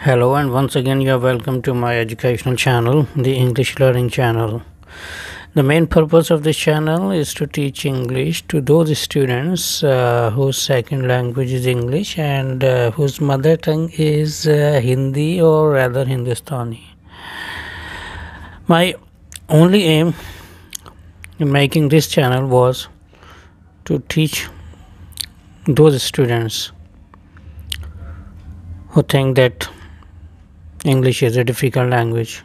hello and once again you are welcome to my educational channel the english learning channel the main purpose of this channel is to teach english to those students uh, whose second language is english and uh, whose mother tongue is uh, hindi or rather hindustani my only aim in making this channel was to teach those students who think that English is a difficult language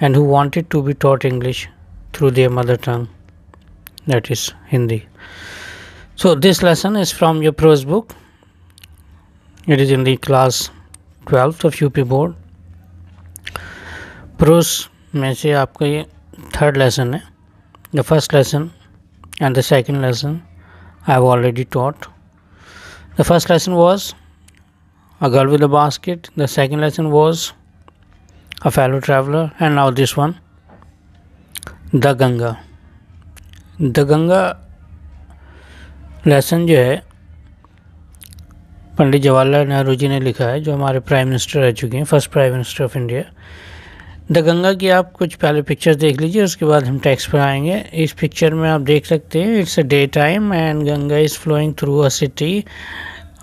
and who wanted to be taught English through their mother tongue, that is Hindi. So, this lesson is from your prose book. It is in the class 12th of UP board. Prose में से आपका य lesson लसन the first lesson and the second lesson I have already taught. The first lesson was. a girl with a basket. The second lesson was a fellow traveler, and now this one, the Ganga. The Ganga lesson जो है पंडित जवाहरलाल नेहरू जी ने लिखा है जो हमारे prime minister रह चुके हैं first prime minister of India the Ganga की आप कुछ पहले पिक्चर देख लीजिए उसके बाद हम टैक्स पर आएंगे इस पिक्चर में आप देख सकते हैं it's a day time and Ganga is flowing through a city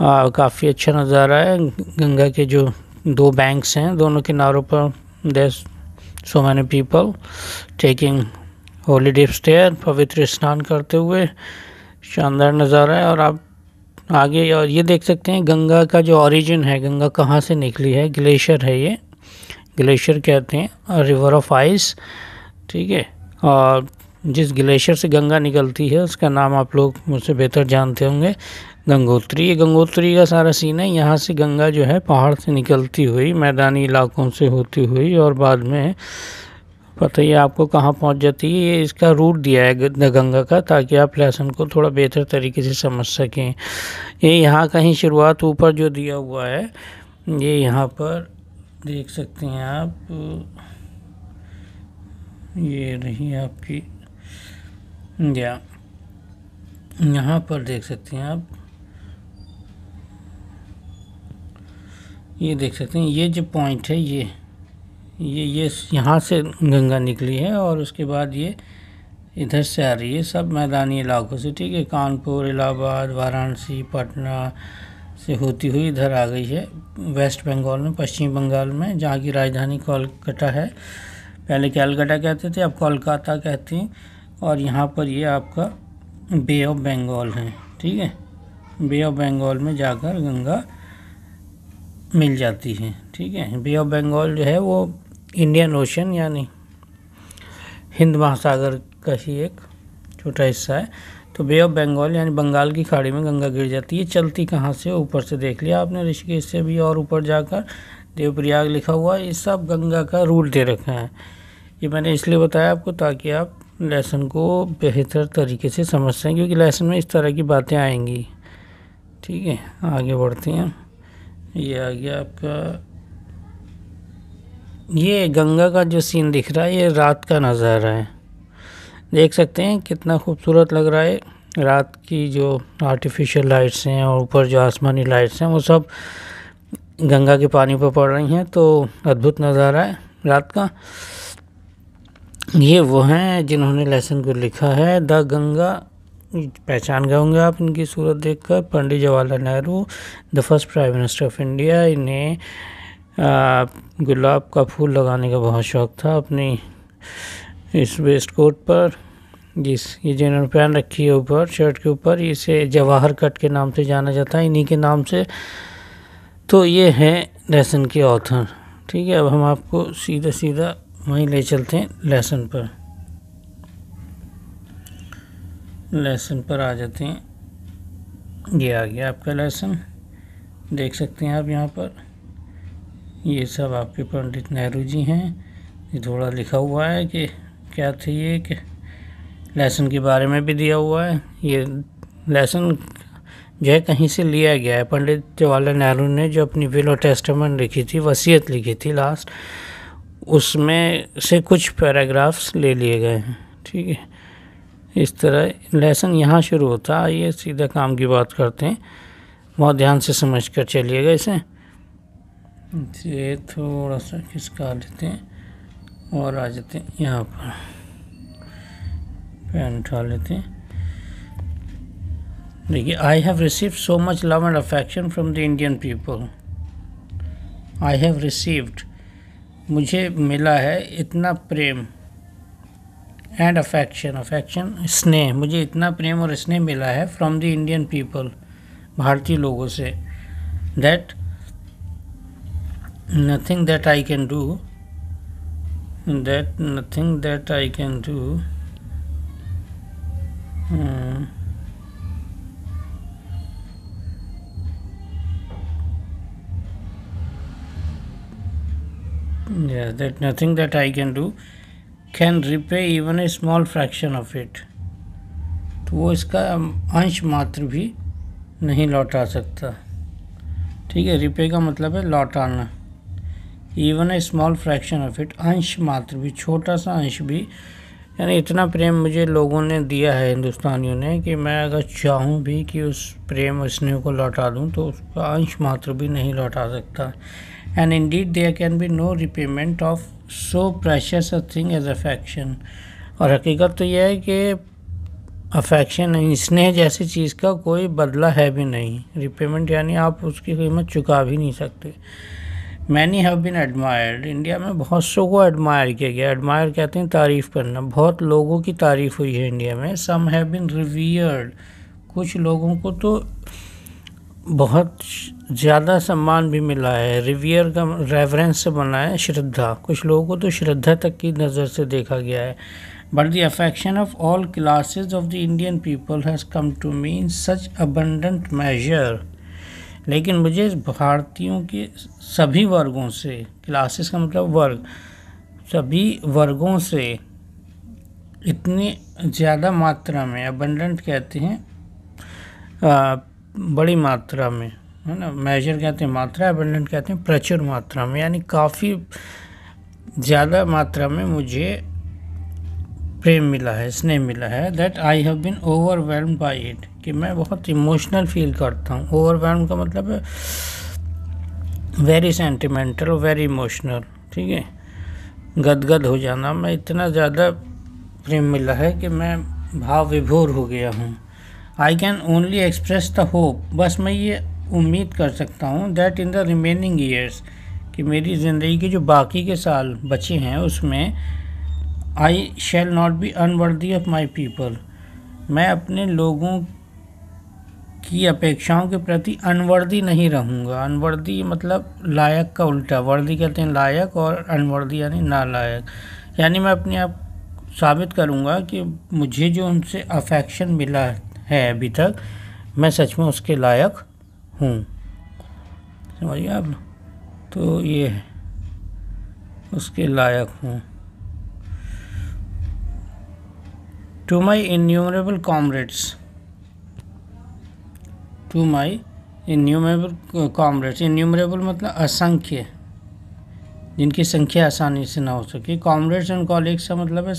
काफ़ी अच्छा नज़ारा है गंगा के जो दो बैंक्स हैं दोनों किनारों पर there so many people taking holy dip stair पवित्र स्नान करते हुए शानदार नज़ारा है और आप आगे और ये देख सकते हैं गंगा का जो ओरिजिन है गंगा कहाँ से निकली है ग्लेशियर है ये ग्लेशियर कहते हैं रिवर ऑफ आइस ठीक है और जिस ग्लेशियर से गंगा निकलती है उसका नाम आप लोग मुझसे बेहतर जानते होंगे गंगोत्री गंगोत्री का सारा सीन है यहाँ से गंगा जो है पहाड़ से निकलती हुई मैदानी इलाकों से होती हुई और बाद में पता ही आपको कहाँ पहुँच जाती है ये इसका रूट दिया है गंगा का ताकि आप लेसन को थोड़ा बेहतर तरीके से समझ सकें ये यहाँ कहीं शुरुआत ऊपर जो दिया हुआ है ये यहाँ पर देख सकते हैं आप ये रही आपकी या यहाँ पर देख सकते हैं आप ये देख सकते हैं ये जो पॉइंट है ये ये ये यहाँ से गंगा निकली है और उसके बाद ये इधर से आ रही है सब मैदानी इलाकों से ठीक है कानपुर इलाहाबाद वाराणसी पटना से होती हुई इधर आ गई है वेस्ट बंगाल में पश्चिम बंगाल में जहाँ की राजधानी कोलकाता है पहले कैलकाटा कहते थे अब कोलकाता कहते हैं और यहाँ पर ये आपका बे ऑफ बंगाल है ठीक है बे ऑफ बंगाल में जाकर गंगा मिल जाती है ठीक है बे ऑफ बंगाल जो है वो इंडियन ओशन यानी हिंद महासागर का ही एक छोटा हिस्सा है तो बे ऑफ बंगाल यानी बंगाल की खाड़ी में गंगा गिर जाती है चलती कहाँ से ऊपर से देख लिया आपने ऋषिकेश से भी और ऊपर जाकर देवप्रयाग लिखा हुआ ये सब गंगा का रूल दे रखा है ये मैंने इसलिए बताया आपको ताकि आप लेसन को बेहतर तरीके से समझ सकें क्योंकि लेसन में इस तरह की बातें आएंगी ठीक है आगे बढ़ते हैं ये आ गया आपका ये गंगा का जो सीन दिख रहा है ये रात का नज़ारा है देख सकते हैं कितना खूबसूरत लग रहा है रात की जो आर्टिफिशियल लाइट्स हैं और ऊपर जो आसमानी लाइट्स हैं वो सब गंगा के पानी पर पड़ रही हैं तो अद्भुत नज़ारा है रात का ये वो हैं जिन्होंने लेसन को लिखा है द गंगा पहचान गए होंगे आप इनकी सूरत देखकर Pandit Jawaharlal Nehru the first prime minister of India इन्हें गुलाब का फूल लगाने का बहुत शौक़ था अपनी इस वेस्ट कोट पर जिस ये जिन्होंने पहन रखी है ऊपर शर्ट के ऊपर इसे जवाहर कट के नाम से जाना जाता है इन्हीं के नाम से तो ये हैं लेसन के ऑथर ठीक है अब हम आपको सीधा सीधा वहीं ले चलते हैं लेसन पर लेसन पर आ जाते हैं ये आ गया आपका लेसन देख सकते हैं आप यहाँ पर ये सब आपके पंडित नेहरू जी हैं ये थोड़ा लिखा हुआ है कि क्या थे ये कि लेसन के बारे में भी दिया हुआ है ये लेसन जो है कहीं से लिया गया है पंडित जवाहरलाल नेहरू ने जो अपनी विल और टेस्टमेंट लिखी थी वसीयत लिखी थी लास्ट उसमें से कुछ पैराग्राफ्स ले लिए गए हैं ठीक है इस तरह लेसन यहाँ शुरू होता है आइए सीधा काम की बात करते हैं बहुत ध्यान से समझ कर चलिएगा इसे ये थोड़ा सा खिसका लेते हैं और आ जाते हैं यहाँ पर पेन उठा लेते हैं देखिए I have receive so much love and affection from the Indian people I have received मुझे मिला है इतना प्रेम एंड अफेक्शन अफेक्शन स्नेह मुझे इतना प्रेम और स्नेह मिला है फ्रॉम द इंडियन पीपल भारतीय लोगों से that nothing that I can do that nothing that I can do yeah that nothing that i can do can repay even a small fraction of it तो वो इसका अंश मात्र भी नहीं लौटा सकता ठीक है रिपे का मतलब है लौटाना even a small fraction of it अंश मात्र भी छोटा सा अंश भी यानी इतना प्रेम मुझे लोगों ने दिया है हिंदुस्तानियों ने कि मैं अगर चाहूँ भी कि उस प्रेम स्नेह को लौटा दूँ तो उसका अंश मात्र भी नहीं लौटा सकता and indeed there can be no repayment of so precious a thing as affection और हकीकत तो यह है कि अफेक्शन स्नेह जैसी चीज़ का कोई बदला है भी नहीं रिपेमेंट यानी आप उसकी कीमत चुका भी नहीं सकते many have been admired India में बहुत सौ को एडमायर किया गया एडमायर कहते हैं तारीफ़ करना बहुत लोगों की तारीफ़ हुई है इंडिया में सम हैव बिन रिवियर्ड कुछ लोगों को तो बहुत ज़्यादा सम्मान भी मिला है रिवियर का रेफरेंस से बना है श्रद्धा कुछ लोगों को तो श्रद्धा तक की नज़र से देखा गया है but the affection of all classes of the Indian people has come to me in such abundant measure लेकिन मुझे भारतीयों के सभी वर्गों से क्लासेस का मतलब वर्ग सभी वर्गों से इतनी ज़्यादा मात्रा में अबंडेंट कहते हैं बड़ी मात्रा में है ना मेजर कहते हैं मात्रा एबंडेंट कहते हैं प्रचुर मात्रा में यानी काफ़ी ज़्यादा मात्रा में मुझे प्रेम मिला है स्नेह मिला है that I have been overwhelm by it कि मैं बहुत इमोशनल फील करता हूँ ओवरवेलम का मतलब है वेरी सेंटिमेंटल और वेरी इमोशनल ठीक है गदगद हो जाना मैं इतना ज़्यादा प्रेम मिला है कि मैं भाव विभोर हो गया हूँ I can only express the hope बस मैं ये उम्मीद कर सकता हूँ that in the remaining years कि मेरी ज़िंदगी के जो बाकी के साल बचे हैं उसमें I shall not be unworthy of my people मैं अपने लोगों की अपेक्षाओं के प्रति अनवर्दी नहीं रहूँगा अनवर्दी मतलब लायक का उल्टा वर्दी कहते हैं लायक और अनवर्दी यानी नालायक यानी मैं अपने आप साबित करूँगा कि मुझे जो उनसे अफेक्शन मिला है है अभी तक मैं सच में उसके लायक हूँ समझिए आप तो ये है उसके लायक हूँ to my innumerable comrades to my innumerable comrades innumerable मतलब असंख्य जिनकी संख्या आसानी से ना हो सके कॉमरेड्स एंड कॉलेग्स का मतलब है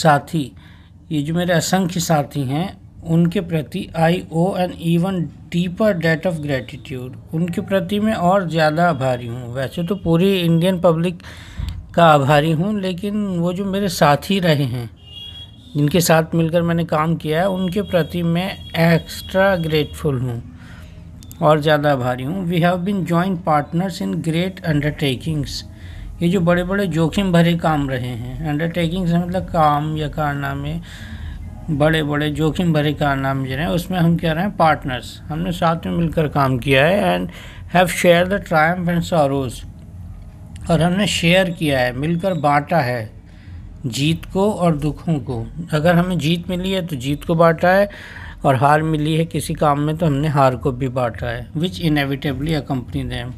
साथी ये जो मेरे असंख्य साथी हैं उनके प्रति I owe an even deeper debt of gratitude उनके प्रति मैं और ज़्यादा आभारी हूँ वैसे तो पूरी इंडियन पब्लिक का आभारी हूँ लेकिन वो जो मेरे साथ ही रहे हैं जिनके साथ मिलकर मैंने काम किया है उनके प्रति मैं एक्स्ट्रा ग्रेटफुल हूँ और ज़्यादा आभारी हूँ we have been joint partners in great undertakings ये जो बड़े बड़े जोखिम भरे काम रहे हैं अंडरटेकिंग्स मतलब काम या कारनामे बड़े बड़े जोखिम भरे कारनामे जो हैं उसमें हम कह रहे हैं पार्टनर्स हमने साथ में मिलकर काम किया है and have share the triumph and sorrows और हमने शेयर किया है मिलकर बांटा है जीत को और दुखों को अगर हमें जीत मिली है तो जीत को बांटा है और हार मिली है किसी काम में तो हमने हार को भी बांटा है विच इनएविटेबली अकम्पनी दैम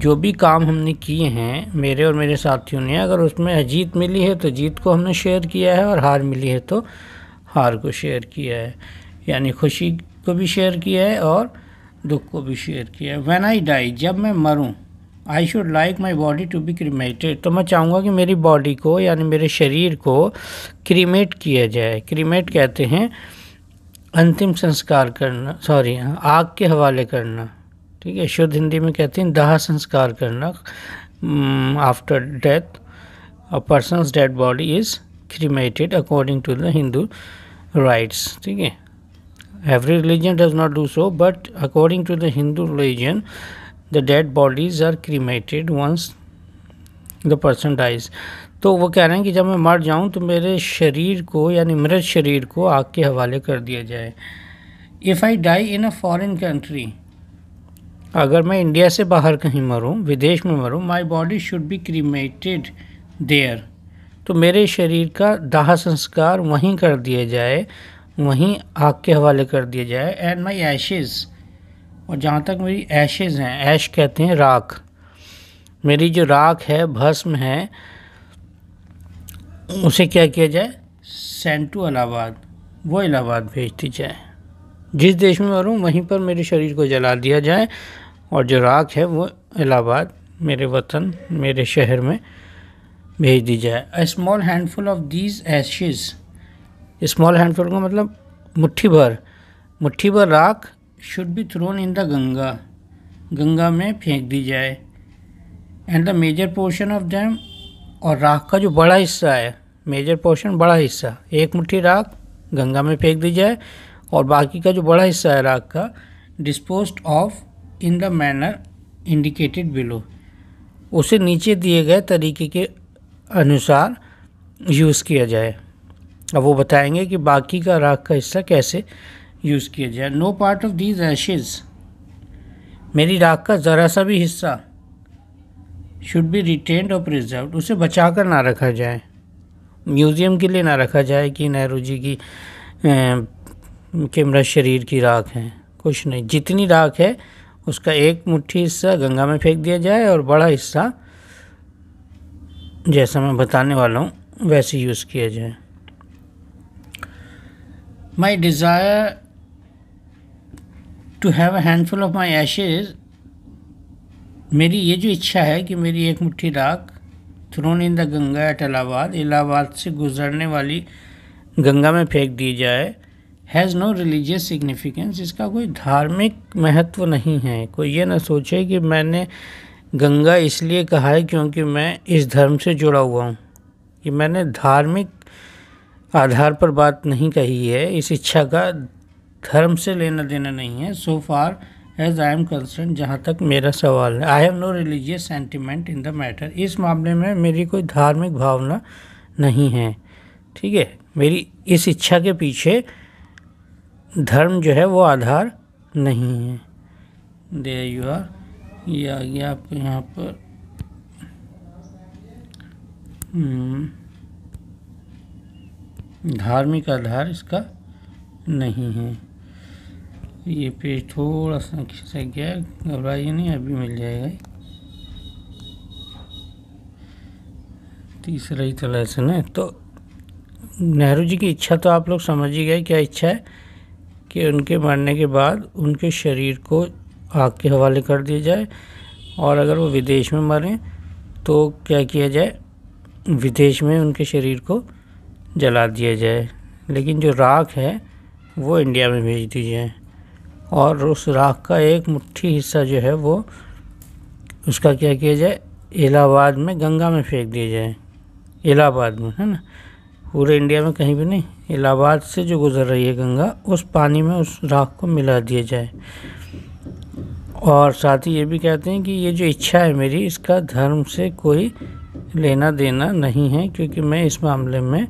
जो भी काम हमने किए हैं मेरे और मेरे साथियों ने अगर उसमें जीत मिली है तो जीत को हमने शेयर किया है और हार मिली है तो हार को शेयर किया है यानी खुशी को भी शेयर किया है और दुख को भी शेयर किया है वैन आई डाई जब मैं मरूँ I should like my body to be cremated तो मैं चाहूँगा कि मेरी बॉडी को यानी मेरे शरीर को क्रीमेट किया जाए क्रीमेट कहते हैं अंतिम संस्कार करना सॉरी हाँ, आग के हवाले करना ठीक है शुद्ध हिंदी में कहते हैं दाह संस्कार करना after death a person's dead body is cremated according to the Hindu rites. Okay? Every religion does not do so, but according to the Hindu religion, the dead bodies are cremated once the person dies. तो वो कह रहे हैं कि जब मैं मर जाऊं तो मेरे शरीर को यानी मृत शरीर को आग के हवाले कर दिया जाए if I die in a foreign country अगर मैं इंडिया से बाहर कहीं मरूं विदेश में मरूं my body should be cremated there तो मेरे शरीर का दाह संस्कार वहीं कर दिया जाए वहीं आग के हवाले कर दिया जाए एंड माई ऐशेज़ और जहाँ तक मेरी ऐशेज़ हैं ऐश कहते हैं राख मेरी जो राख है भस्म है उसे क्या किया जाए सेंटू इलाहाबाद वो इलाहाबाद भेज दी जाए जिस देश में मरूँ वहीं पर मेरे शरीर को जला दिया जाए और जो राख है वो इलाहाबाद मेरे वतन मेरे शहर में भेज दी जाए a small handful of these ashes small handful का मतलब मुट्ठी भर मुट्ठी भर राख should be thrown in the Ganga Ganga में फेंक दी जाए and the major portion of them और राख का जो बड़ा हिस्सा है मेजर पोर्शन बड़ा हिस्सा एक मुट्ठी राख गंगा में फेंक दी जाए और बाकी का जो बड़ा हिस्सा है राख का dispose of in the manner indicated below उसे नीचे दिए गए तरीके के अनुसार यूज़ किया जाए अब वो बताएंगे कि बाकी का राख का हिस्सा कैसे यूज़ किया जाए no part of these ashes मेरी राख का ज़रा सा भी हिस्सा शुड बी रिटेन्ड और प्रिजर्व उसे बचा कर ना रखा जाए म्यूज़ियम के लिए ना रखा जाए कि नेहरू जी की कैमरा शरीर की राख है कुछ नहीं जितनी राख है उसका एक मुट्ठी हिस्सा गंगा में फेंक दिया जाए और बड़ा हिस्सा जैसा मैं बताने वाला हूँ वैसे यूज़ किया जाए my desire to have handful of my my मेरी ये जो इच्छा है कि मेरी एक मुट्ठी राख thrown in the Ganga at Allahabad Allahabad से गुजरने वाली गंगा में फेंक दी जाए हैज़ नो रिलीजियस सिग्निफिकेंस इसका कोई धार्मिक महत्व नहीं है कोई ये ना सोचे कि मैंने गंगा इसलिए कहा है क्योंकि मैं इस धर्म से जुड़ा हुआ हूँ कि मैंने धार्मिक आधार पर बात नहीं कही है इस इच्छा का धर्म से लेना देना नहीं है so far as I am concern जहाँ तक मेरा सवाल है I have no religious sentiment in the matter इस मामले में मेरी कोई धार्मिक भावना नहीं है ठीक है मेरी इस इच्छा के पीछे धर्म जो है वो आधार नहीं है दे यू आर ये आ गया आपको यहाँ पर हम्म। धार्मिक आधार इसका नहीं है ये पेज थोड़ा सा खिसक गया घबराइए नहीं अभी मिल जाएगा तीसरा ही तला से ना तो नेहरू जी की इच्छा तो आप लोग समझ ही गए क्या इच्छा है कि उनके मरने के बाद उनके शरीर को आग के हवाले कर दिया जाए और अगर वो विदेश में मरें तो क्या किया जाए विदेश में उनके शरीर को जला दिया जाए लेकिन जो राख है वो इंडिया में भेज दी जाए और उस राख का एक मुट्ठी हिस्सा जो है वो उसका क्या किया जाए इलाहाबाद में गंगा में फेंक दिया जाए इलाहाबाद में है ना पूरे इंडिया में कहीं भी नहीं इलाहाबाद से जो गुज़र रही है गंगा उस पानी में उस राख को मिला दिया जाए और साथ ही ये भी कहते हैं कि ये जो इच्छा है मेरी इसका धर्म से कोई लेना देना नहीं है क्योंकि मैं इस मामले में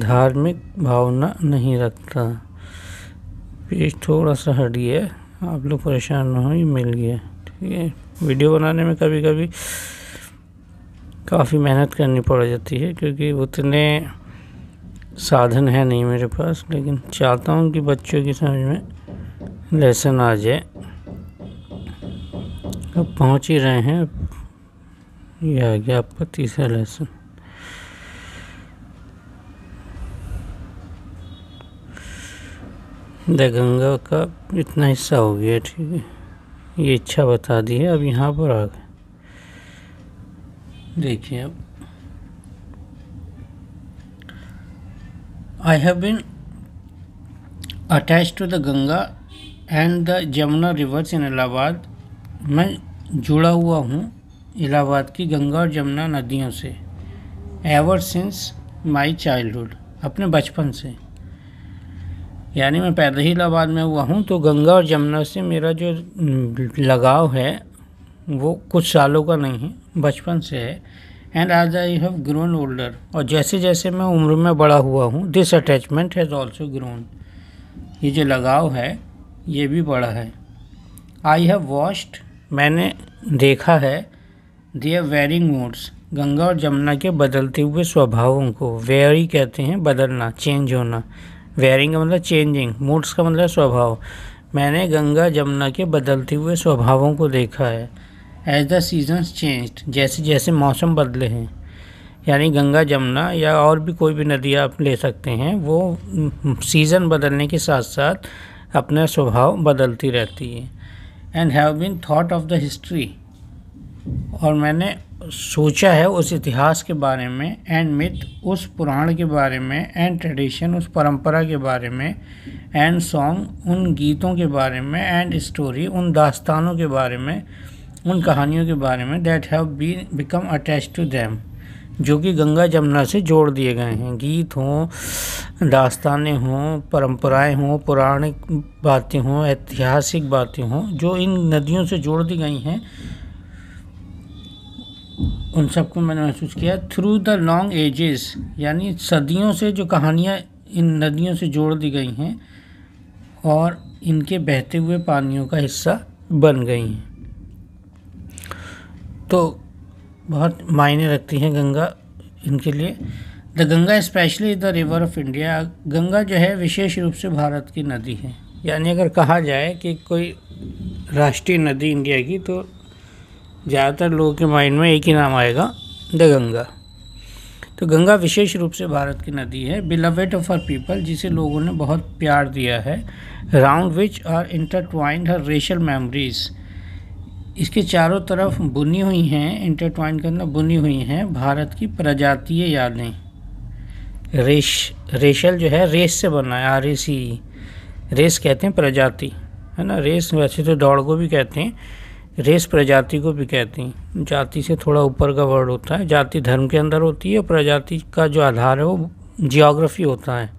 धार्मिक भावना नहीं रखता पेज थोड़ा सा हट गया आप लोग परेशान ना हो ये मिल गया ठीक है वीडियो बनाने में कभी कभी काफ़ी मेहनत करनी पड़ जाती है क्योंकि उतने साधन है नहीं मेरे पास लेकिन चाहता हूँ कि बच्चों की समझ में लेसन आ जाए अब पहुंच ही रहे हैं ये आ गया आपका तीसरा लेसन द गंगा का इतना हिस्सा हो गया ठीक है ये इच्छा बता दी है अब यहाँ पर आ गए देखिए अब I have been attach to the Ganga and the Jamuna rivers in Allahabad मैं जुड़ा हुआ हूँ इलाहाबाद की गंगा और जमुना नदियों से एवर सिंस माई चाइल्डहुड अपने बचपन से यानी मैं पैदा ही इलाहाबाद में हुआ हूँ तो गंगा और जमुना से मेरा जो लगाव है वो कुछ सालों का नहीं है बचपन से है एंड आज आई हैव ग्रोन ओल्डर और जैसे जैसे मैं उम्र में बड़ा हुआ हूँ this attachment has also grown ये जो लगाव है ये भी बड़ा है आई हैव वॉश्ड मैंने देखा है आर वेरिंग मूड्स गंगा और जमुना के बदलते हुए स्वभावों को वेरी कहते हैं बदलना चेंज होना वेरिंग का मतलब चेंजिंग मूड्स का मतलब स्वभाव मैंने गंगा जमुना के बदलते हुए स्वभावों को देखा है एज द सीजन्स चेंज जैसे जैसे मौसम बदले हैं यानी गंगा जमुना या और भी कोई भी नदी आप ले सकते हैं वो सीज़न बदलने के साथ साथ अपना स्वभाव बदलती रहती है and have been thought of the history और मैंने सोचा है उस इतिहास के बारे में एंड मिथ उस पुराण के बारे में एंड ट्रेडिशन उस परंपरा के बारे में एंड सॉन्ग उन गीतों के बारे में एंड स्टोरी उन दास्तानों के बारे में उन कहानियों के बारे में that have been become attach to them जो कि गंगा जमुना से जोड़ दिए गए हैं गीत हों दास्तानें हों परंपराएं हों पौराणिक बातें हों ऐतिहासिक बातें हों जो इन नदियों से जोड़ दी गई हैं उन सबको मैंने महसूस किया थ्रू द लॉन्ग एजेस यानी सदियों से जो कहानियाँ इन नदियों से जोड़ दी गई हैं और इनके बहते हुए पानियों का हिस्सा बन गई हैं तो बहुत मायने रखती हैं गंगा इनके लिए the Ganga specially the river of India Ganga जो है विशेष रूप से भारत की नदी है यानी अगर कहा जाए कि कोई राष्ट्रीय नदी इंडिया की तो ज़्यादातर लोगों के माइंड में एक ही नाम आएगा द गंगा तो गंगा विशेष रूप से भारत की नदी है बिलवेट ऑफ हर पीपल जिसे लोगों ने बहुत प्यार दिया है round which are intertwined her racial memories इसके चारों तरफ बुनी हुई हैं इंटरट्वाइन करना बुनी हुई हैं भारत की प्रजातीय यादें रेश रेशल जो है रेस से बना है आर ए सी रेस कहते हैं प्रजाति है ना रेस वैसे तो दौड़ को भी कहते हैं रेस प्रजाति को भी कहते हैं जाति से थोड़ा ऊपर का वर्ड होता है जाति धर्म के अंदर होती है प्रजाति का जो आधार है वो जियोग्राफी होता है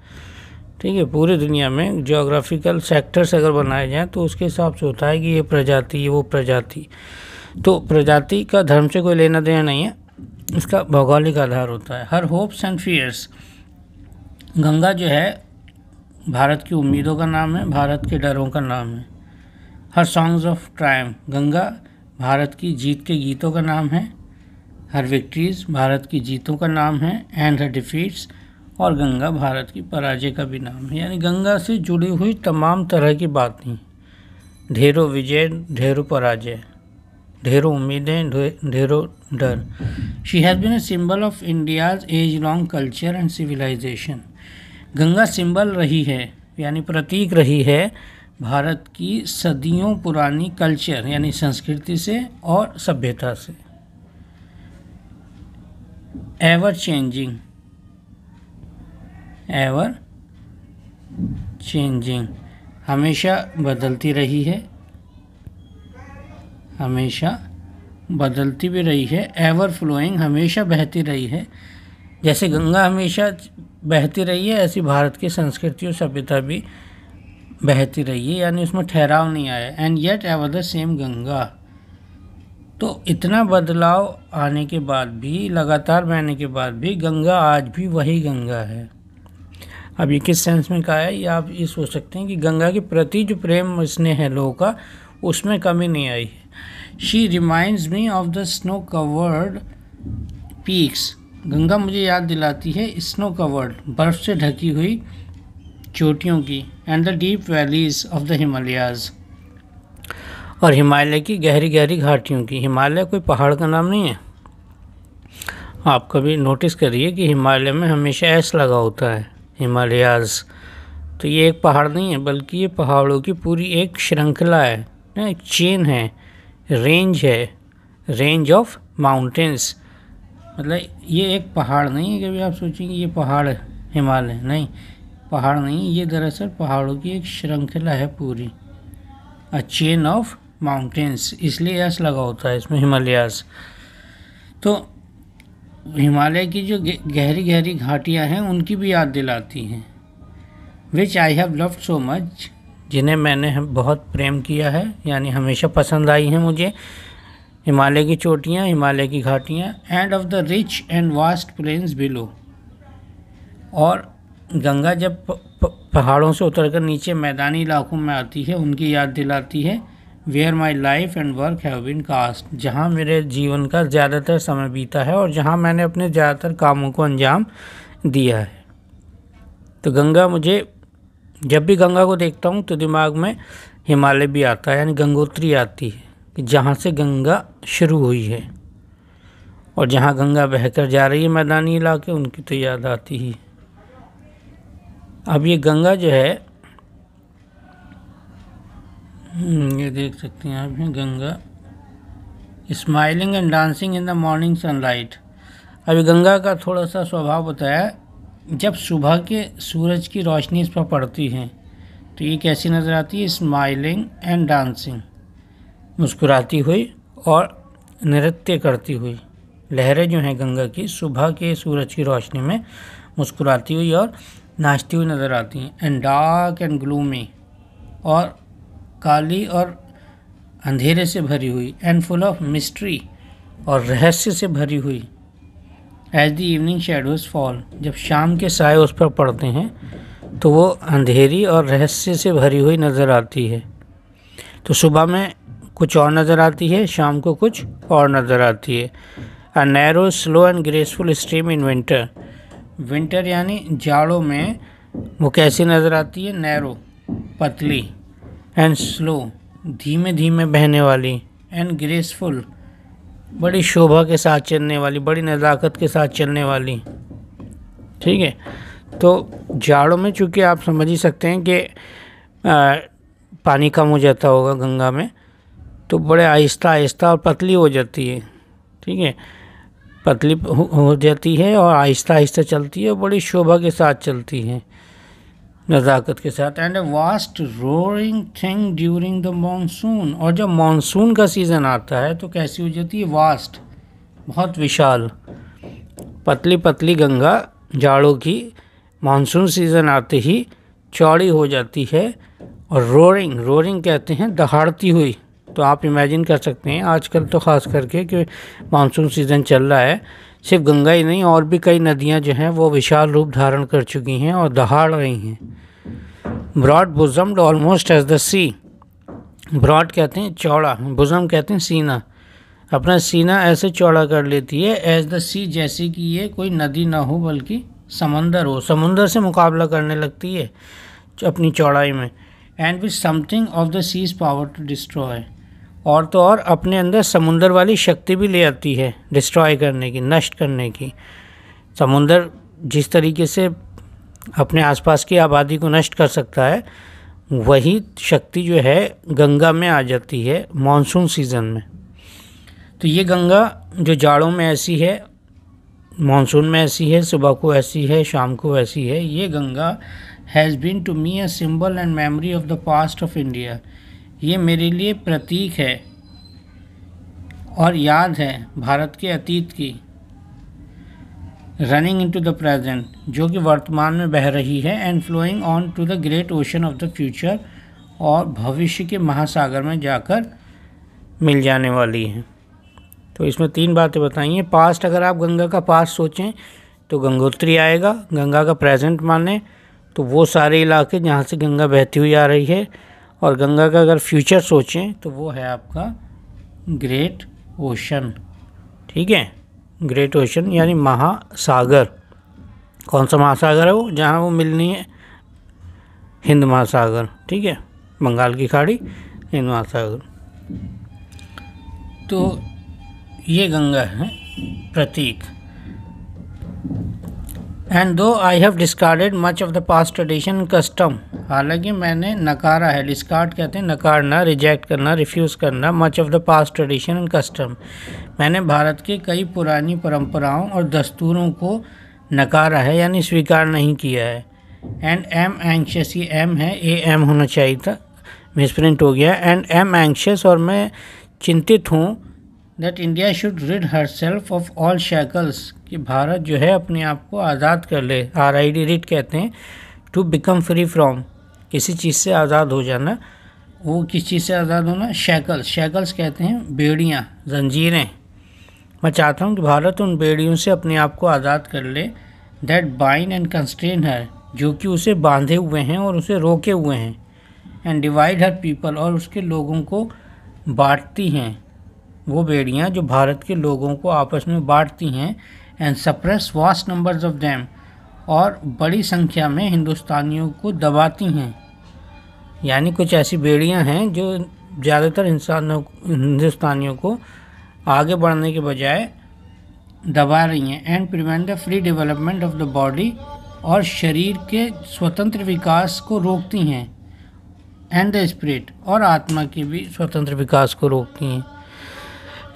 ठीक है पूरी दुनिया में जोग्राफिकल सेक्टर्स अगर बनाए जाएँ तो उसके हिसाब से होता है कि ये प्रजाति ये वो प्रजाति तो प्रजाति का धर्म से कोई लेना देना नहीं है इसका भौगोलिक आधार होता है her hopes and fears Ganga जो है भारत की उम्मीदों का नाम है भारत के डरों का नाम है her songs of triumph Ganga Bharat की जीत के गीतों का नाम है हर विक्ट्रीज़ भारत की जीतों का नाम है एंड हर डिफीट्स और गंगा भारत की पराजय का भी नाम है यानी गंगा से जुड़ी हुई तमाम तरह की बातें ढेरों विजय ढेरों पराजय ढेरों उम्मीदें ढेरों डर she has been a symbol of India's age long culture and civilisation Ganga symbol रही है यानी प्रतीक रही है भारत की सदियों पुरानी कल्चर यानी संस्कृति से और सभ्यता से एवर चेंजिंग एवर चेंजिंग हमेशा बदलती रही है हमेशा बदलती भी रही है एवर फ्लोइंग हमेशा बहती रही है जैसे गंगा हमेशा बहती रही है ऐसी भारत की संस्कृति और सभ्यता भी बहती रही है यानी उसमें ठहराव नहीं आया and yet ever the same Ganga तो इतना बदलाव आने के बाद भी लगातार बहने के बाद भी गंगा आज भी वही गंगा है अब ये किस सेंस में कहा है ये आप ये सोच सकते हैं कि गंगा के प्रति जो प्रेम स्नेह है लोगों का उसमें कमी नहीं आई है she reminds me of the snow covered peaks Ganga मुझे याद दिलाती है स्नो कवर्ड बर्फ़ से ढकी हुई चोटियों की and the deep valleys of the Himalayas और हिमालय की गहरी गहरी घाटियों की हिमालय कोई पहाड़ का नाम नहीं है आप कभी नोटिस करिए कि हिमालय में हमेशा ऐस लगा होता है हिमालयाज़ तो ये एक पहाड़ नहीं है बल्कि ये पहाड़ों की पूरी एक श्रृंखला है ना एक चेन है रेंज है रेंज ऑफ माउंटेंस मतलब ये एक पहाड़ नहीं है कभी आप सोचेंगे ये पहाड़ हिमालय नहीं पहाड़ नहीं ये दरअसल पहाड़ों की एक श्रृंखला है पूरी अ चेन ऑफ माउंटेंस इसलिए ऐसा लगा होता है इसमें हिमालयाज तो हिमालय की जो गहरी गहरी घाटियाँ हैं उनकी भी याद दिलाती हैं which I have loved so much जिन्हें मैंने बहुत प्रेम किया है यानी हमेशा पसंद आई हैं मुझे हिमालय की चोटियाँ हिमालय की घाटियाँ and of the rich and vast plains below और गंगा जब पहाड़ों से उतरकर नीचे मैदानी इलाकों में आती है उनकी याद दिलाती है where my life and work have been cast जहाँ मेरे जीवन का ज़्यादातर समय बीता है और जहाँ मैंने अपने ज़्यादातर कामों को अंजाम दिया है तो गंगा मुझे जब भी गंगा को देखता हूँ तो दिमाग में हिमालय भी आता है यानी गंगोत्री आती है कि जहाँ से गंगा शुरू हुई है और जहाँ गंगा बहकर जा रही है मैदानी इलाके उनकी तो याद आती ही अब ये गंगा जो है हम्म, ये देख सकते हैं आप Ganga smiling and dancing in the morning sunlight अभी गंगा का थोड़ा सा स्वभाव बताया जब सुबह के सूरज की रोशनी इस पर पड़ती है तो ये कैसी नज़र आती है स्माइलिंग एंड डांसिंग मुस्कुराती हुई और नृत्य करती हुई लहरें जो हैं गंगा की सुबह के सूरज की रोशनी में मुस्कुराती हुई और नाचती हुई नज़र आती हैं एंड डार्क एंड ग्लूमी और काली और अंधेरे से भरी हुई एंड फुल ऑफ मिस्ट्री और रहस्य से भरी हुई as the evening shadows fall जब शाम के साय उस पर पड़ते हैं तो वो अंधेरी और रहस्य से भरी हुई नज़र आती है तो सुबह में कुछ और नज़र आती है शाम को कुछ और नज़र आती है a narrow slow and graceful stream in winter winter यानी जाड़ों में वो कैसी नज़र आती है नैरो पतली एंड स्लो धीमे धीमे बहने वाली एंड ग्रेसफुल बड़ी शोभा के साथ चलने वाली बड़ी नज़ाकत के साथ चलने वाली ठीक है तो जाड़ों में चूँकि आप समझ ही सकते हैं कि पानी कम हो जाता होगा गंगा में तो बड़े आहिस्ता आहिस्ता और पतली हो जाती है ठीक है पतली हो जाती है और आहिस्ता आहिस्ता चलती है और बड़ी शोभा के साथ चलती है नज़ाकत के साथ and a vast roaring thing during the monsoon और जब मानसून का सीज़न आता है तो कैसी हो जाती है वास्ट बहुत विशाल पतली पतली गंगा जाड़ों की मानसून सीज़न आते ही चौड़ी हो जाती है और रोरिंग रोरिंग कहते हैं दहाड़ती हुई तो आप इमेजिन कर सकते हैं आजकल तो ख़ास करके कि मानसून सीज़न चल रहा है सिर्फ गंगा ही नहीं और भी कई नदियां जो हैं वो विशाल रूप धारण कर चुकी हैं और दहाड़ रही हैं broad bosomed almost as the sea broad कहते हैं चौड़ा बुजम कहते हैं सीना अपना सीना ऐसे चौड़ा कर लेती है एज द सी जैसे कि ये कोई नदी ना हो बल्कि समंदर हो समंदर से मुकाबला करने लगती है अपनी चौड़ाई में and with something of the sea's power to destroy और तो और अपने अंदर समुंदर वाली शक्ति भी ले आती है डिस्ट्रॉय करने की नष्ट करने की समुंदर जिस तरीके से अपने आसपास की आबादी को नष्ट कर सकता है वही शक्ति जो है गंगा में आ जाती है मानसून सीज़न में तो ये गंगा जो जाड़ों में ऐसी है मानसून में ऐसी है सुबह को ऐसी है शाम को ऐसी है ये Ganga has been to me a symbol and memory of the past of India ये मेरे लिए प्रतीक है और याद है भारत के अतीत की running into the present जो कि वर्तमान में बह रही है and flowing on to the great ocean of the future और भविष्य के महासागर में जाकर मिल जाने वाली है तो इसमें तीन बातें बताइए पास्ट अगर आप गंगा का पास्ट सोचें तो गंगोत्री आएगा गंगा का प्रेजेंट माने तो वो सारे इलाके जहाँ से गंगा बहती हुई आ रही है और गंगा का अगर फ्यूचर सोचें तो वो है आपका ग्रेट ओशन ठीक है ग्रेट ओशन यानी महासागर कौन सा महासागर है वो जहाँ वो मिलनी है हिंद महासागर ठीक है बंगाल की खाड़ी हिंद महासागर तो ये गंगा है प्रतीक and though I have discarded much of the past tradition custom हालांकि मैंने नकारा है डिस्कार्ड कहते हैं नकारना रिजेक्ट करना रिफ्यूज़ करना much of the past tradition and custom मैंने भारत के कई पुरानी परंपराओं और दस्तूरों को नकारा है यानी स्वीकार नहीं किया है एंड एम एंक्शस ये एम है ए एम होना चाहिए था मिसप्रिंट हो गया एंड एम एंक्शस और मैं चिंतित हूँ that India should rid herself of all shackles कि भारत जो है अपने आप को आज़ाद कर ले आर आई डी रिड कहते हैं टू बिकम फ्री फ्रॉम किसी चीज़ से आज़ाद हो जाना वो किस चीज़ से आज़ाद होना शैकल्स शैकल्स कहते हैं बेड़ियाँ जंजीरें मैं चाहता हूँ कि भारत उन बेड़ियों से अपने आप को आज़ाद कर ले दैट बाइन एंड कंस्ट्रेन हर जो कि उसे बांधे हुए हैं और उसे रोके हुए हैं एंड डिवाइड हर पीपल और उसके लोगों को बांटती हैं वो बेड़ियाँ जो भारत के लोगों को आपस में बांटती हैं and suppress vast numbers of them और बड़ी संख्या में हिंदुस्तानियों को दबाती हैं यानी कुछ ऐसी बेड़ियाँ हैं जो ज़्यादातर इंसानों हिंदुस्तानियों को आगे बढ़ने के बजाय दबा रही हैं and prevent the free development of the body और शरीर के स्वतंत्र विकास को रोकती हैं एंड द स्पिरिट और आत्मा के भी स्वतंत्र विकास को रोकती हैं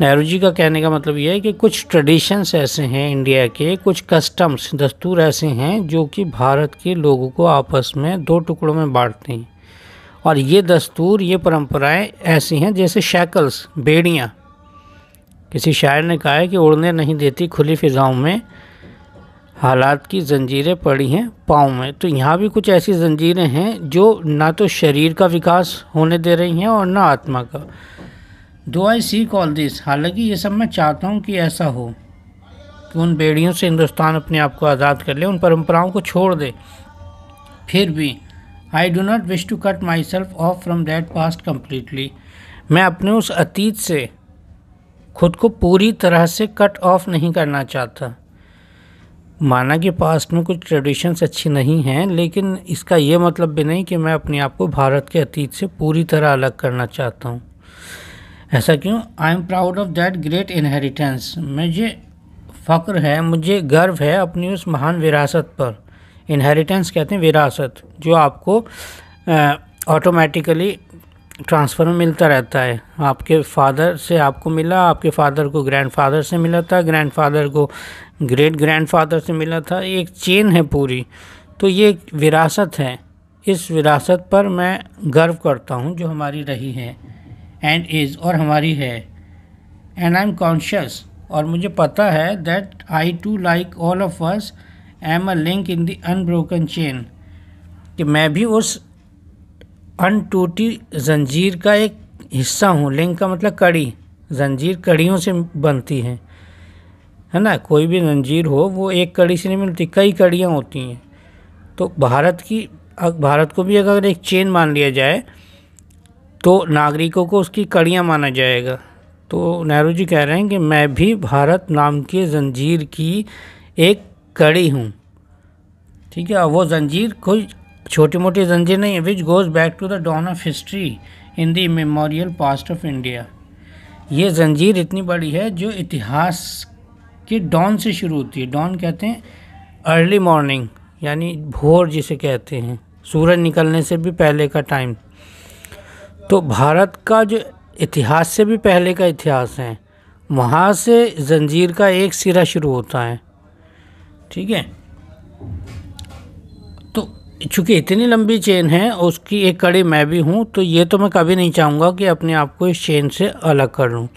नेहरू जी का कहने का मतलब यह है कि कुछ ट्रेडिशंस ऐसे हैं इंडिया के कुछ कस्टम्स दस्तूर ऐसे हैं जो कि भारत के लोगों को आपस में दो टुकड़ों में बांटते हैं और ये दस्तूर ये परंपराएं ऐसी हैं जैसे शैकल्स बेड़ियाँ किसी शायर ने कहा है कि उड़ने नहीं देती खुली फिजाओं में हालात की जंजीरें पड़ी हैं पाँव में तो यहाँ भी कुछ ऐसी जंजीरें हैं जो ना तो शरीर का विकास होने दे रही हैं और ना आत्मा का दो आई सी कॉल दिस हालांकि ये सब मैं चाहता हूँ कि ऐसा हो कि उन बेड़ियों से हिंदुस्तान अपने आप को आज़ाद कर ले उन परंपराओं को छोड़ दे फिर भी I do not wish to cut myself off from that past completely मैं अपने उस अतीत से खुद को पूरी तरह से कट ऑफ नहीं करना चाहता माना कि पास्ट में कुछ ट्रेडिशंस अच्छी नहीं हैं लेकिन इसका ये मतलब भी नहीं कि मैं अपने आप को भारत के अतीत से पूरी तरह अलग करना चाहता हूँ ऐसा क्यों I am proud of that great inheritance मुझे फ़ख्र है मुझे गर्व है अपनी उस महान विरासत पर इनहेरिटेंस कहते हैं विरासत जो आपको ऑटोमेटिकली ट्रांसफ़र में मिलता रहता है आपके फादर से आपको मिला आपके फादर को ग्रैंडफादर से मिला था ग्रैंडफादर को ग्रेट ग्रैंडफादर से मिला था एक चेन है पूरी तो ये विरासत है इस विरासत पर मैं गर्व करता हूँ जो हमारी रही है एंड इज़ और हमारी है एंड आई एम कॉन्शियस और मुझे पता है that I too like all of us am a link in the unbroken chain कि मैं भी उस अनटूटी जंजीर का एक हिस्सा हूँ लिंक का मतलब कड़ी जंजीर कड़ियों से बनती हैं है ना कोई भी जंजीर हो वो एक कड़ी से नहीं मिलती कई कड़ियाँ होती हैं तो भारत की भारत को भी अगर एक चेन मान लिया जाए तो नागरिकों को उसकी कड़ियाँ माना जाएगा तो नेहरू जी कह रहे हैं कि मैं भी भारत नाम के जंजीर की एक कड़ी हूँ ठीक है वो जंजीर कोई छोटी मोटी जंजीर नहीं है which goes back to the dawn of history in the memorial past of India ये जंजीर इतनी बड़ी है जो इतिहास के डॉन से शुरू होती है डॉन कहते हैं अर्ली मॉर्निंग यानी भोर जिसे कहते हैं सूरज निकलने से भी पहले का टाइम तो भारत का जो इतिहास से भी पहले का इतिहास है वहाँ से जंजीर का एक सिरा शुरू होता है ठीक है तो चूँकि इतनी लंबी चेन है उसकी एक कड़ी मैं भी हूँ तो ये तो मैं कभी नहीं चाहूँगा कि अपने आप को इस चेन से अलग कर लूँ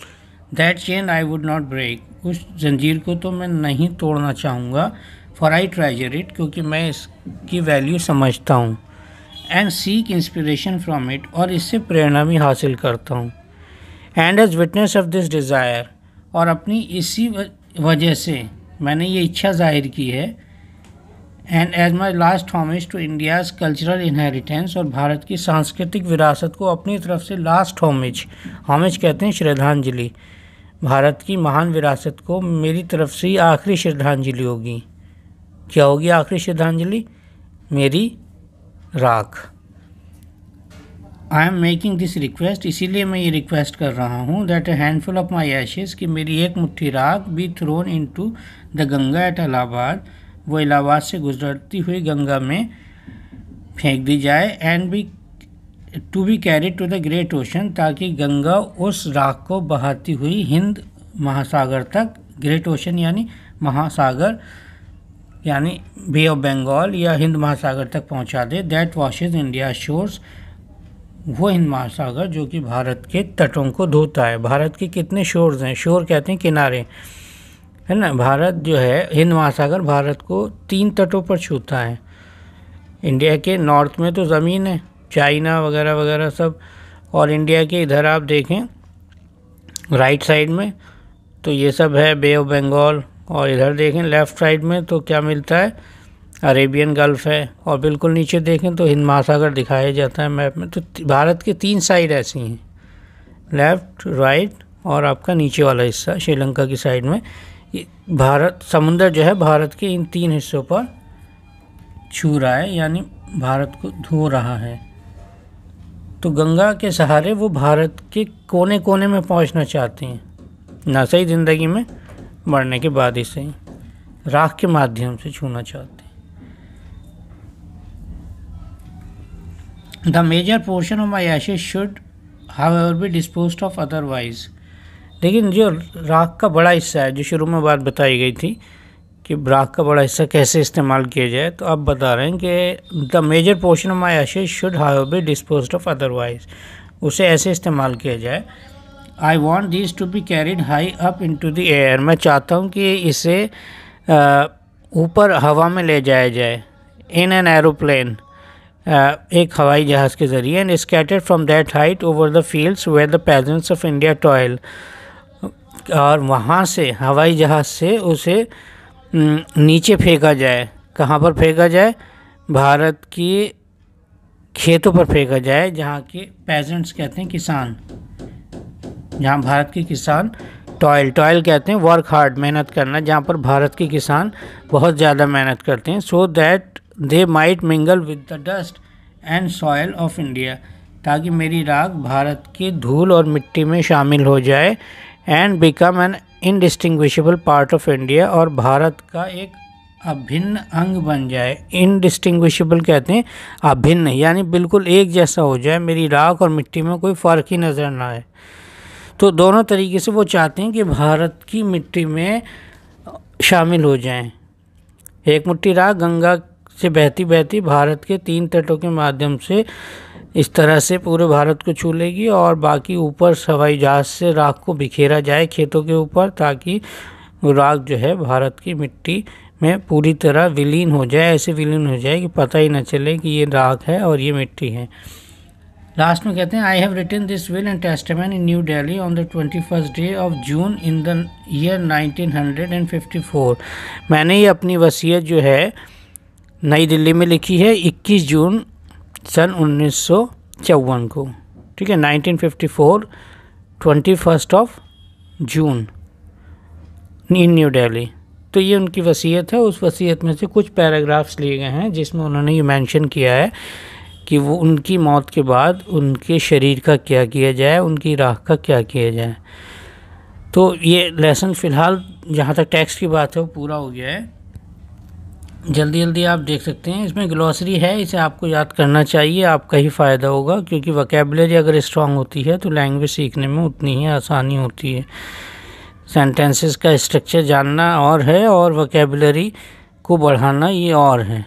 that chain I would not break उस जंजीर को तो मैं नहीं तोड़ना चाहूँगा फॉर आई ट्रेजर इट क्योंकि मैं इसकी वैल्यू समझता हूँ and seek inspiration from it और इससे प्रेरणा भी हासिल करता हूँ and as witness of this desire और अपनी इसी वजह से मैंने ये इच्छा जाहिर की है and as my last homage to India's cultural inheritance और भारत की सांस्कृतिक विरासत को अपनी तरफ से लास्ट होमिज होमिज कहते हैं श्रद्धांजलि भारत की महान विरासत को मेरी तरफ से आखिरी श्रद्धांजलि होगी क्या होगी आखिरी श्रद्धांजलि मेरी राख I am making this request इसीलिए मैं ये रिक्वेस्ट कर रहा हूँ that a handful of my ashes कि मेरी एक मुट्ठी राख be thrown into the Ganga at Allahabad वो इलाहाबाद से गुजरती हुई गंगा में फेंक दी जाए and be to be carry to the great ocean ताकि गंगा उस राख को बहाती हुई हिंद महासागर तक ग्रेट ओशन यानी महासागर यानी बे ऑफ बंगाल या हिंद महासागर तक पहुंचा दे दैट वॉशेज इंडिया शोर्स वो हिंद महासागर जो कि भारत के तटों को धोता है भारत के कितने शोर्स हैं शोर कहते हैं किनारे है ना भारत जो है हिंद महासागर भारत को तीन तटों पर छूता है इंडिया के नॉर्थ में तो ज़मीन है चाइना वगैरह वगैरह सब और इंडिया के इधर आप देखें राइट साइड में तो ये सब है बे ऑफ बंगाल और इधर देखें लेफ़्ट साइड में तो क्या मिलता है अरेबियन गल्फ़ है और बिल्कुल नीचे देखें तो हिंद महासागर दिखाया जाता है मैप में तो भारत के तीन साइड ऐसी हैं लेफ़्ट राइट और आपका नीचे वाला हिस्सा श्रीलंका की साइड में भारत समुंदर जो है भारत के इन तीन हिस्सों पर छू रहा है यानी भारत को धो रहा है तो गंगा के सहारे वो भारत के कोने कोने में पहुंचना चाहते हैं ना सही ज़िंदगी में मरने के बाद इसे राख के माध्यम से छूना चाहते हैं the major portion of my ashes should ever be dispose of otherwise लेकिन जो राख का बड़ा हिस्सा है जो शुरू में बात बताई गई थी कि राख का बड़ा हिस्सा कैसे इस्तेमाल किया जाए तो आप बता रहे हैं कि the major portion of my ashes should how be dispose of otherwise उसे ऐसे इस्तेमाल किया जाए I want this to be carried high up into the air मैं चाहता हूँ कि इसे ऊपर हवा में ले जाया जाए इन एन एरोप्लन एक हवाई जहाज़ के ज़रिए and scattered from that height over the fields where the peasants of India toil और वहाँ से हवाई जहाज़ से उसे नीचे फेंका जाए कहाँ पर फेंका जाए भारत की खेतों पर फेंका जाए जहाँ के पेजेंट्स कहते हैं किसान जहाँ भारत के किसान टॉयल टॉयल कहते हैं वर्क हार्ड मेहनत करना जहाँ पर भारत के किसान बहुत ज़्यादा मेहनत करते हैं so that they might mingle with the dust and soil of India ताकि मेरी राग भारत के धूल और मिट्टी में शामिल हो जाए and become an indistinguishable part of India और भारत का एक अभिन्न अंग बन जाए इनडिस्टिंग्विशेबल कहते हैं अभिन्न यानी बिल्कुल एक जैसा हो जाए मेरी राख और मिट्टी में कोई फ़र्क ही नज़र ना आए तो दोनों तरीके से वो चाहते हैं कि भारत की मिट्टी में शामिल हो जाएं एक मुट्ठी राह गंगा से बहती बहती भारत के तीन तटों के माध्यम से इस तरह से पूरे भारत को छू लेगी और बाकी ऊपर हवाई जहाज़ से राख को बिखेरा जाए खेतों के ऊपर ताकि राख जो है भारत की मिट्टी में पूरी तरह विलीन हो जाए ऐसे विलीन हो जाए कि पता ही ना चले कि ये राख है और ये मिट्टी है लास्ट में कहते हैं I have written this will and testament in New Delhi on the twenty first day of June in the year 1954 मैंने ये अपनी वसीयत जो है नई दिल्ली में लिखी है 21 जून सन उन्नीस को ठीक है 1954 twenty first of June in New Delhi तो ये उनकी वसीयत है उस वसीयत में से कुछ पैराग्राफ्स लिए गए हैं जिसमें उन्होंने ये मैंशन किया है कि वो उनकी मौत के बाद उनके शरीर का क्या किया जाए उनकी राह का क्या किया जाए तो ये लेसन फ़िलहाल जहाँ तक टैक्स की बात है वो पूरा हो गया है जल्दी जल्दी आप देख सकते हैं इसमें ग्लॉसरी है इसे आपको याद करना चाहिए आपका ही फ़ायदा होगा क्योंकि वकेबलरी अगर स्ट्रांग होती है तो लैंग्वेज सीखने में उतनी ही आसानी होती है सेंटेंसेस का स्ट्रक्चर जानना और है और वकेबलरी को बढ़ाना ये और है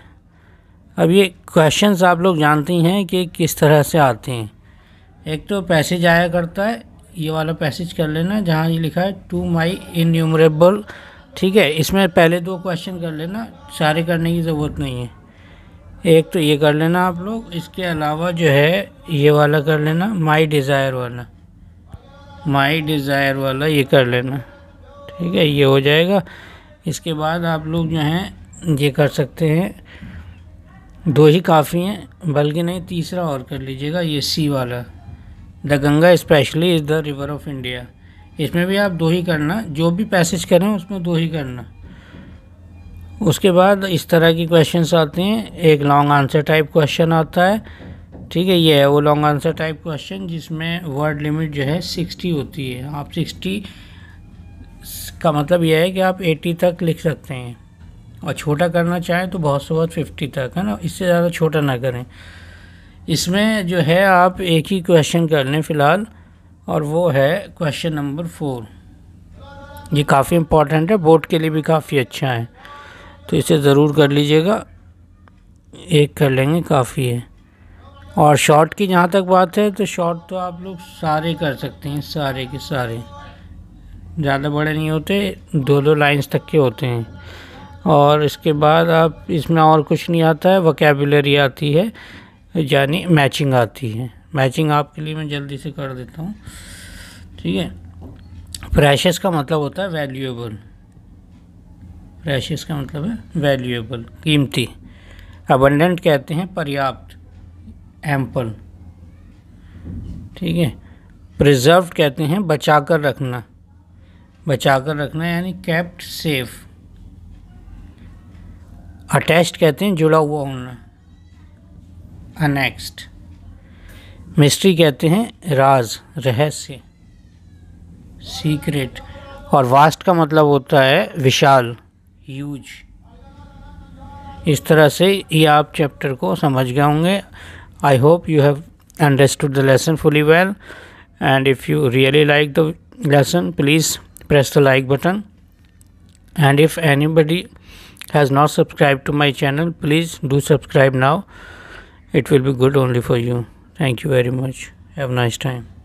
अब ये क्वेश्चंस आप लोग जानती हैं कि किस तरह से आते हैं एक तो पैसेज आया करता है ये वाला पैसेज कर लेना जहाँ ये लिखा है टू माई इन्यूमरेबल ठीक है इसमें पहले दो क्वेश्चन कर लेना सारे करने की ज़रूरत नहीं है एक तो ये कर लेना आप लोग इसके अलावा जो है ये वाला कर लेना माई डिज़ायर वाला माई डिज़ायर वाला ये कर लेना ठीक है ये हो जाएगा इसके बाद आप लोग जो हैं ये कर सकते हैं दो ही काफ़ी हैं बल्कि नहीं तीसरा और कर लीजिएगा ये सी वाला the Ganga specially is the river of India इसमें भी आप दो ही करना जो भी पैसेज करें उसमें दो ही करना उसके बाद इस तरह की क्वेश्चंस आते हैं एक लॉन्ग आंसर टाइप क्वेश्चन आता है ठीक है ये है वो लॉन्ग आंसर टाइप क्वेश्चन जिसमें वर्ड लिमिट जो है सिक्सटी होती है आप सिक्सटी का मतलब यह है कि आप एटी तक लिख सकते हैं और छोटा करना चाहें तो बहुत से बहुत फिफ्टी तक है ना इससे ज़्यादा छोटा ना करें इसमें जो है आप एक ही क्वेश्चन कर लें फ़िलहाल और वो है क्वेश्चन नंबर फोर ये काफ़ी इम्पोर्टेंट है बोर्ड के लिए भी काफ़ी अच्छा है तो इसे ज़रूर कर लीजिएगा एक कर लेंगे काफ़ी है और शॉर्ट की जहाँ तक बात है तो शॉर्ट तो आप लोग सारे कर सकते हैं सारे के सारे ज़्यादा बड़े नहीं होते दो दो लाइंस तक के होते हैं और इसके बाद आप इसमें और कुछ नहीं आता है वकेबुलरी आती है यानी मैचिंग आती है मैचिंग आपके लिए मैं जल्दी से कर देता हूँ ठीक है प्रेशस का मतलब होता है वैल्यूएबल प्रेशस का मतलब है वैल्यूएबल कीमती अबंडेंट कहते हैं पर्याप्त एम्पल ठीक है प्रिजर्व कहते हैं बचा कर रखना बचा कर रखना यानी कैप्ट सेफ़ अटैच्ड कहते हैं जुड़ा हुआ होना अनेक्स्ट मिस्ट्री कहते हैं राज रहस्य सीक्रेट और वास्ट का मतलब होता है विशाल यूज इस तरह से ये आप चैप्टर को समझ गए होंगे I hope you have understood the lesson fully well and if you really like the lesson please press the like button and if anybody has not subscribed to my channel please do subscribe now it will be good only for you thank you very much have a nice time